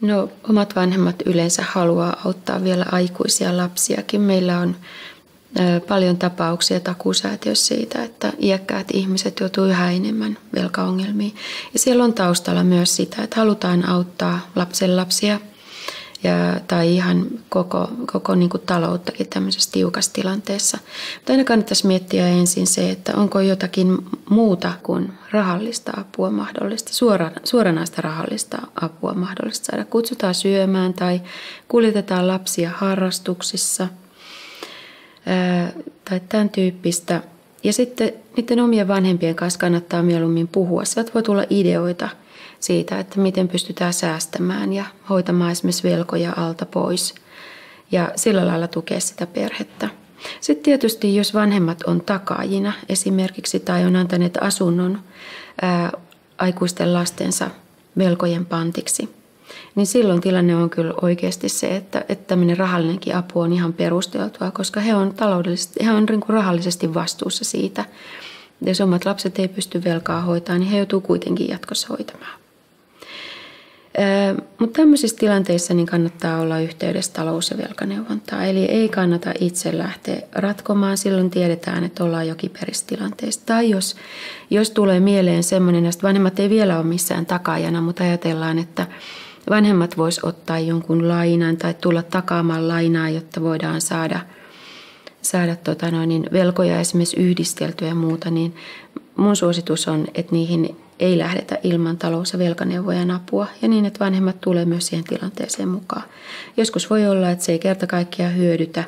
No omat vanhemmat yleensä haluaa auttaa vielä aikuisia lapsiakin. Meillä on paljon tapauksia takuusäätiössä siitä, että iäkkäät ihmiset joutuu yhä enemmän velkaongelmiin. Ja siellä on taustalla myös sitä, että halutaan auttaa lapsen lapsia – ja, tai ihan koko, koko niin kuin talouttakin tämmöisessä tiukassa tilanteessa. Mutta aina kannattaisi miettiä ensin se, että onko jotakin muuta kuin rahallista apua mahdollista, suora, suoranaista rahallista apua mahdollista saada. Kutsutaan syömään tai kuljetetaan lapsia harrastuksissa ää, tai tämän tyyppistä – ja sitten niiden omien vanhempien kanssa kannattaa mieluummin puhua. Sieltä voi tulla ideoita siitä, että miten pystytään säästämään ja hoitamaan esimerkiksi velkoja alta pois. Ja sillä lailla tukea sitä perhettä. Sitten tietysti, jos vanhemmat on takaajina esimerkiksi tai on antaneet asunnon ää, aikuisten lastensa velkojen pantiksi – niin silloin tilanne on kyllä oikeasti se, että, että tämmöinen rahallinenkin apu on ihan perusteltua, koska he on, taloudellisesti, he on niin rahallisesti vastuussa siitä. Jos omat lapset ei pysty velkaa hoitamaan, niin he joutuu kuitenkin jatkossa hoitamaan. Mutta tämmöisissä tilanteissa niin kannattaa olla yhteydessä talous- ja velkaneuvontaa. Eli ei kannata itse lähteä ratkomaan, silloin tiedetään, että ollaan jokin peristilanteessa. Tai jos, jos tulee mieleen semmoinen, että vanhemmat ei vielä ole missään takajana, mutta ajatellaan, että vanhemmat vois ottaa jonkun lainan tai tulla takaamaan lainaa, jotta voidaan saada, saada tota noin, niin velkoja esimerkiksi yhdisteltyä ja muuta, niin mun suositus on, että niihin ei lähdetä ilman talous- ja velkaneuvojan apua ja niin, että vanhemmat tulee myös siihen tilanteeseen mukaan. Joskus voi olla, että se ei kerta kaikkiaan hyödytä,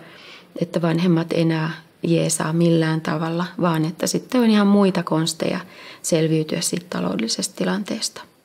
että vanhemmat enää jeesaa millään tavalla, vaan että sitten on ihan muita konsteja selviytyä siitä taloudellisesta tilanteesta.